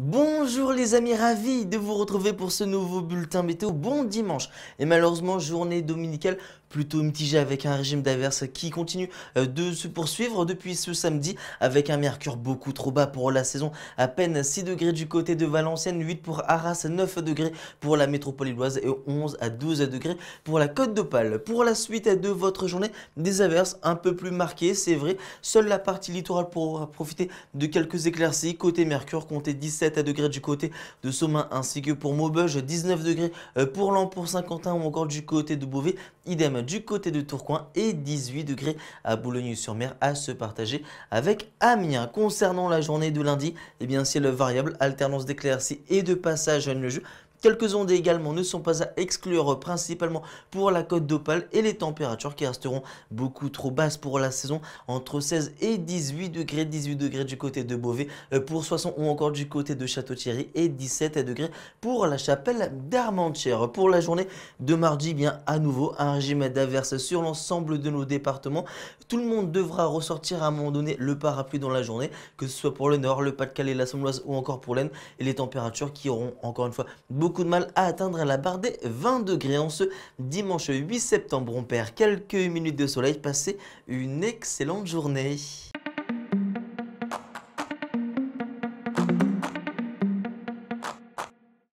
Bonjour les amis, ravi de vous retrouver pour ce nouveau bulletin météo. Bon dimanche et malheureusement journée dominicale plutôt mitigé avec un régime d'averse qui continue euh, de se poursuivre depuis ce samedi avec un mercure beaucoup trop bas pour la saison, à peine 6 degrés du côté de Valenciennes, 8 pour Arras, 9 degrés pour la métropole illoise et 11 à 12 degrés pour la Côte d'Opale. Pour la suite de votre journée, des averses un peu plus marquées, c'est vrai, seule la partie littorale pourra profiter de quelques éclaircies. Côté mercure, comptez 17 degrés du côté de Somain ainsi que pour Maubeuge, 19 degrés euh, pour Lan, pour Saint-Quentin ou encore du côté de Beauvais, idem du côté de Tourcoing et 18 degrés à Boulogne-sur-Mer à se partager avec Amiens. Concernant la journée de lundi, eh bien le variable, alternance d'éclaircies et de passage jeu. Quelques ondes également ne sont pas à exclure, principalement pour la côte d'Opale et les températures qui resteront beaucoup trop basses pour la saison, entre 16 et 18 degrés, 18 degrés du côté de Beauvais euh, pour Soissons ou encore du côté de Château-Thierry et 17 degrés pour la chapelle d'Armentières. Pour la journée de mardi, bien à nouveau un régime d'averse sur l'ensemble de nos départements. Tout le monde devra ressortir à un moment donné le parapluie dans la journée, que ce soit pour le Nord, le Pas-de-Calais, la Somme ou encore pour l'Aisne, et les températures qui auront encore une fois beaucoup beaucoup de mal à atteindre la barre des 20 degrés. En ce dimanche 8 septembre, on perd quelques minutes de soleil. Passez une excellente journée.